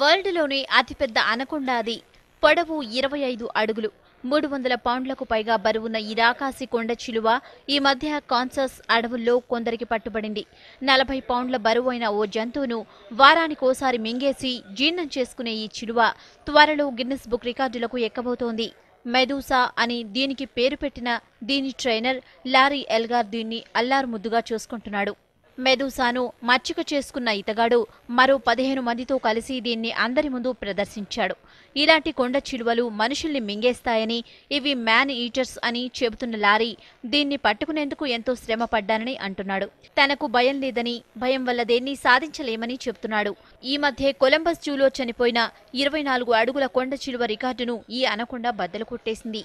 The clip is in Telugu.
వరల్డ్లోనే అతిపెద్ద అనకొండ అది పొడవు ఇరవై ఐదు అడుగులు మూడు వందల పౌండ్లకు పైగా బరువున్న ఈ రాకాసి కొండ చిలువ ఈ మధ్య కాన్సస్ అడవుల్లో కొందరికి పట్టుబడింది నలభై పౌండ్ల బరువైన ఓ జంతువును వారానికోసారి మింగేసి జీర్ణం చేసుకునే ఈ చిలువ త్వరలో గిన్నెస్ బుక్ రికార్డులకు ఎక్కబోతోంది మెదూసా అని దీనికి పేరు పెట్టిన దీని ట్రైనర్ లారీ ఎల్గార్ దీన్ని అల్లారు ముద్దుగా చూసుకుంటున్నాడు మెదూసాను మచ్చిక చేసుకున్న ఇతగాడు మరో పదిహేను మందితో కలిసి దీన్ని అందరి ముందు ప్రదర్శించాడు ఇలాంటి కొండ చిలువలు మనుషుల్ని మింగేస్తాయని ఇవి మ్యాన్ ఈటర్స్ అని చెబుతున్న లారీ దీన్ని పట్టుకునేందుకు ఎంతో శ్రమ పడ్డానని అంటున్నాడు తనకు భయం లేదని భయం వల్ల దేన్ని సాధించలేమని చెబుతున్నాడు ఈ మధ్య కొలంబస్ జూలో చనిపోయిన ఇరవై నాలుగు అడుగుల కొండ చిలువ రికార్డును ఈ అనకొండ బద్దలు కొట్టేసింది